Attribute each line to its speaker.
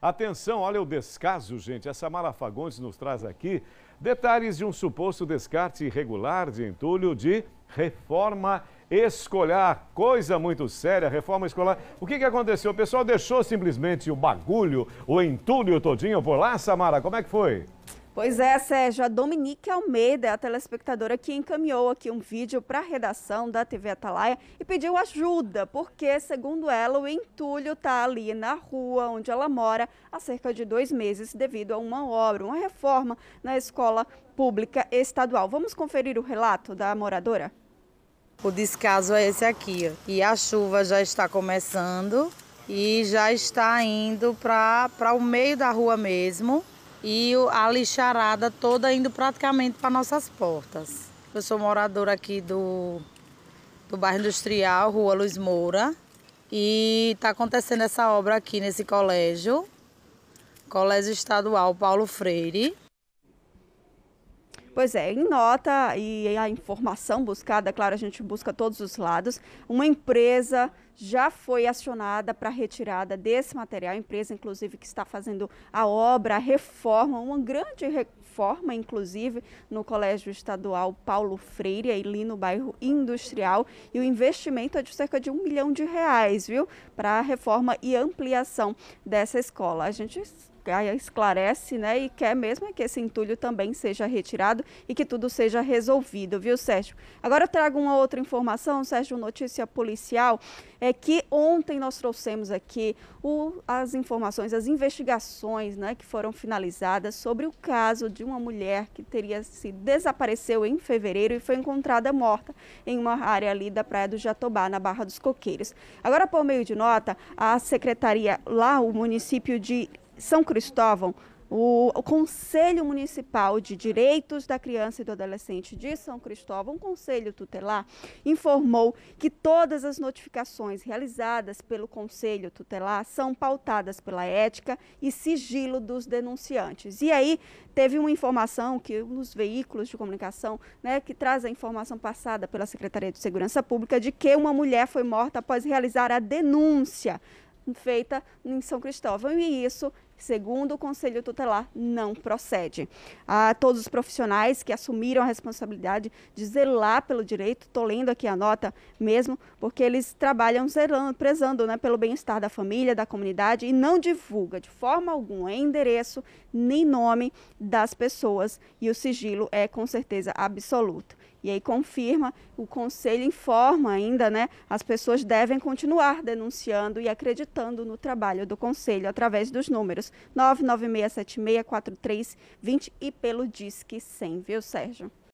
Speaker 1: Atenção, olha o descaso, gente. Essa Fagundes nos traz aqui detalhes de um suposto descarte irregular de entulho de reforma escolar. Coisa muito séria, reforma escolar. O que, que aconteceu? O pessoal deixou simplesmente o bagulho, o entulho todinho por lá, Samara? Como é que foi?
Speaker 2: Pois é, Sérgio, a Dominique Almeida é a telespectadora que encaminhou aqui um vídeo para a redação da TV Atalaia e pediu ajuda, porque, segundo ela, o entulho está ali na rua onde ela mora há cerca de dois meses devido a uma obra, uma reforma na escola pública estadual. Vamos conferir o relato da moradora?
Speaker 3: O descaso é esse aqui, ó. e a chuva já está começando e já está indo para o meio da rua mesmo e a lixarada toda indo praticamente para nossas portas. Eu sou moradora aqui do, do bairro industrial, Rua Luiz Moura, e está acontecendo essa obra aqui nesse colégio, Colégio Estadual Paulo Freire.
Speaker 2: Pois é, em nota e a informação buscada, claro, a gente busca todos os lados, uma empresa já foi acionada para retirada desse material. A empresa, inclusive, que está fazendo a obra, a reforma, uma grande reforma, inclusive, no Colégio Estadual Paulo Freire, ali no bairro Industrial. E o investimento é de cerca de um milhão de reais, viu? Para a reforma e ampliação dessa escola. A gente esclarece, né? E quer mesmo é que esse entulho também seja retirado e que tudo seja resolvido, viu, Sérgio? Agora eu trago uma outra informação, Sérgio, notícia policial. É é que ontem nós trouxemos aqui o, as informações, as investigações né, que foram finalizadas sobre o caso de uma mulher que teria se desapareceu em fevereiro e foi encontrada morta em uma área ali da Praia do Jatobá, na Barra dos Coqueiros. Agora, por meio de nota, a secretaria lá, o município de São Cristóvão, o, o, Conselho Municipal de Direitos da Criança e do Adolescente de São Cristóvão, um conselho tutelar, informou que todas as notificações realizadas pelo Conselho Tutelar são pautadas pela ética e sigilo dos denunciantes. E aí teve uma informação que nos veículos de comunicação, né, que traz a informação passada pela Secretaria de Segurança Pública de que uma mulher foi morta após realizar a denúncia feita em São Cristóvão e isso segundo o Conselho Tutelar, não procede. A todos os profissionais que assumiram a responsabilidade de zelar pelo direito, estou lendo aqui a nota mesmo, porque eles trabalham zelando, prezando né, pelo bem-estar da família, da comunidade e não divulga de forma alguma endereço nem nome das pessoas e o sigilo é com certeza absoluto. E aí confirma, o conselho informa ainda, né? As pessoas devem continuar denunciando e acreditando no trabalho do conselho através dos números 996764320 e pelo Disque 100, viu, Sérgio?